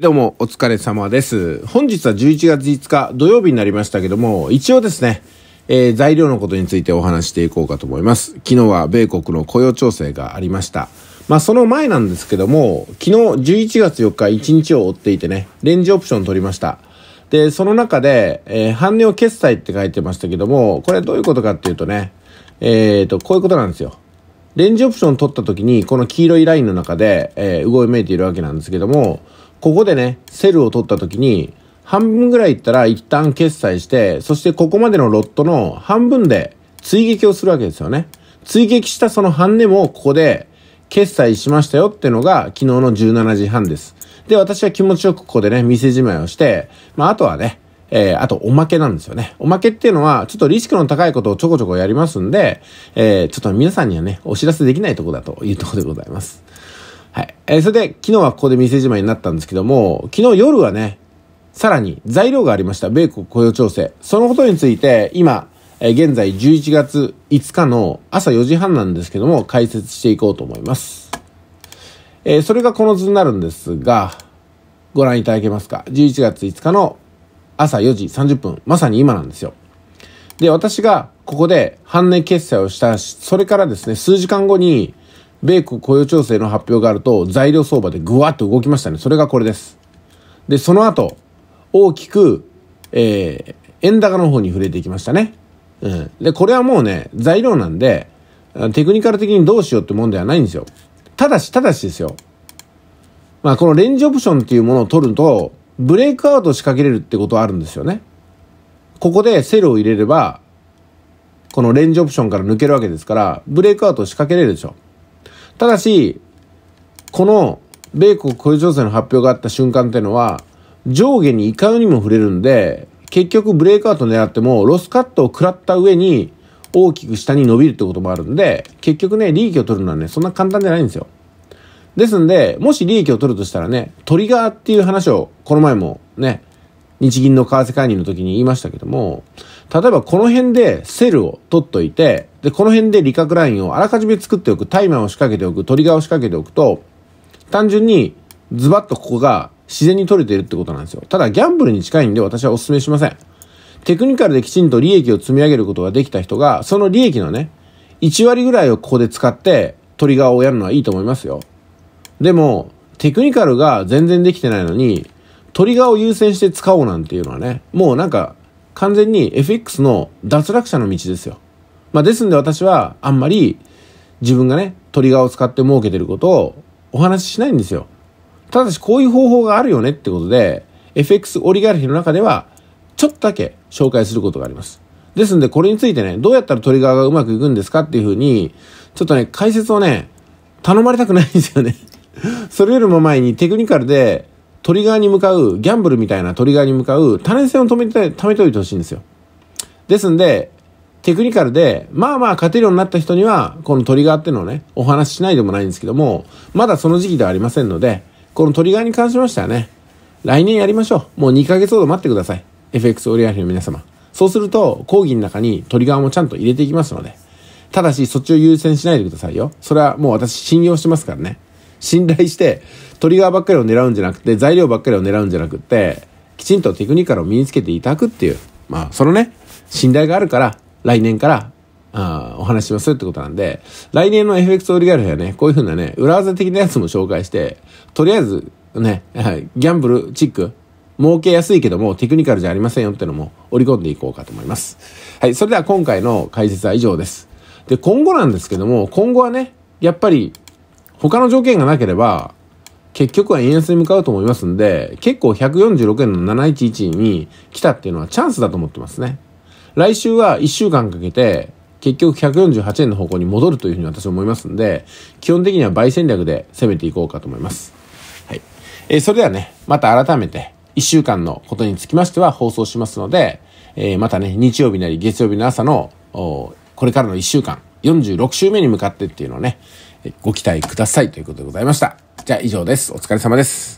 どうも、お疲れ様です。本日は11月5日土曜日になりましたけども、一応ですね、えー、材料のことについてお話していこうかと思います。昨日は米国の雇用調整がありました。まあ、その前なんですけども、昨日11月4日1日を追っていてね、レンジオプション取りました。で、その中で、えー、半値を決済って書いてましたけども、これどういうことかっていうとね、えっ、ー、と、こういうことなんですよ。レンジオプション取った時に、この黄色いラインの中で、えー、動いめいているわけなんですけども、ここでね、セルを取った時に、半分ぐらいいったら一旦決済して、そしてここまでのロットの半分で追撃をするわけですよね。追撃したその半値もここで決済しましたよってのが昨日の17時半です。で、私は気持ちよくここでね、店じまいをして、まああとはね、えー、あとおまけなんですよね。おまけっていうのは、ちょっとリスクの高いことをちょこちょこやりますんで、えー、ちょっと皆さんにはね、お知らせできないとこだというところでございます。はい。えー、それで、昨日はここで店じまいになったんですけども、昨日夜はね、さらに材料がありました。米国雇用調整。そのことについて、今、えー、現在11月5日の朝4時半なんですけども、解説していこうと思います。えー、それがこの図になるんですが、ご覧いただけますか。11月5日の朝4時30分、まさに今なんですよ。で、私がここで半値決済をした、それからですね、数時間後に、米国雇用調整の発表があると材料相場でぐわっと動きましたね。それがこれです。で、その後、大きく、えー、円高の方に触れていきましたね。うん。で、これはもうね、材料なんで、テクニカル的にどうしようってもんではないんですよ。ただし、ただしですよ。まあ、このレンジオプションっていうものを取ると、ブレイクアウト仕掛けれるってことはあるんですよね。ここでセルを入れれば、このレンジオプションから抜けるわけですから、ブレイクアウト仕掛けれるでしょ。ただし、この米国雇用調整の発表があった瞬間っていうのは、上下にいかにも触れるんで、結局ブレイクアウト狙ってもロスカットを食らった上に大きく下に伸びるってこともあるんで、結局ね、利益を取るのはね、そんな簡単じゃないんですよ。ですんで、もし利益を取るとしたらね、トリガーっていう話をこの前もね、日銀の為替介入の時に言いましたけども、例えばこの辺でセルを取っといて、で、この辺で利確ラインをあらかじめ作っておく、タイマーを仕掛けておく、トリガーを仕掛けておくと、単純にズバッとここが自然に取れているってことなんですよ。ただギャンブルに近いんで私はお勧めしません。テクニカルできちんと利益を積み上げることができた人が、その利益のね、1割ぐらいをここで使ってトリガーをやるのはいいと思いますよ。でも、テクニカルが全然できてないのに、トリガーを優先して使おうなんていうのはね、もうなんか完全に FX の脱落者の道ですよ。まあですんで私はあんまり自分がね、トリガーを使って儲けてることをお話ししないんですよ。ただしこういう方法があるよねってことで、FX オリガルヒの中ではちょっとだけ紹介することがあります。ですんでこれについてね、どうやったらトリガーがうまくいくんですかっていうふうに、ちょっとね、解説をね、頼まれたくないんですよねそれよりも前にテクニカルでトリガーに向かう、ギャンブルみたいなトリガーに向かう、多年戦を止めて、貯めておいてほしいんですよ。ですんで、テクニカルで、まあまあ勝てるようになった人には、このトリガーっていうのをね、お話ししないでもないんですけども、まだその時期ではありませんので、このトリガーに関しましてはね、来年やりましょう。もう2ヶ月ほど待ってください。FX 折り上げの皆様。そうすると、講義の中にトリガーもちゃんと入れていきますので、ただしそっちを優先しないでくださいよ。それはもう私信用してますからね。信頼してトリガーばっかりを狙うんじゃなくて材料ばっかりを狙うんじゃなくてきちんとテクニカルを身につけていただくっていうまあそのね信頼があるから来年からあお話しますってことなんで来年の FX オリガルフはねこういうふうなね裏技的なやつも紹介してとりあえずね、はい、ギャンブルチック儲けやすいけどもテクニカルじゃありませんよってのも織り込んでいこうかと思います。はい、それでは今回の解説は以上です。で、今後なんですけども、今後はね、やっぱり他の条件がなければ、結局は円安に向かうと思いますんで、結構146円の711に来たっていうのはチャンスだと思ってますね。来週は1週間かけて、結局148円の方向に戻るというふうに私は思いますんで、基本的には倍戦略で攻めていこうかと思います。はい。えー、それではね、また改めて1週間のことにつきましては放送しますので、えー、またね、日曜日なり月曜日の朝の、これからの1週間、46週目に向かってっていうのをね、ご期待くださいということでございました。じゃあ以上です。お疲れ様です。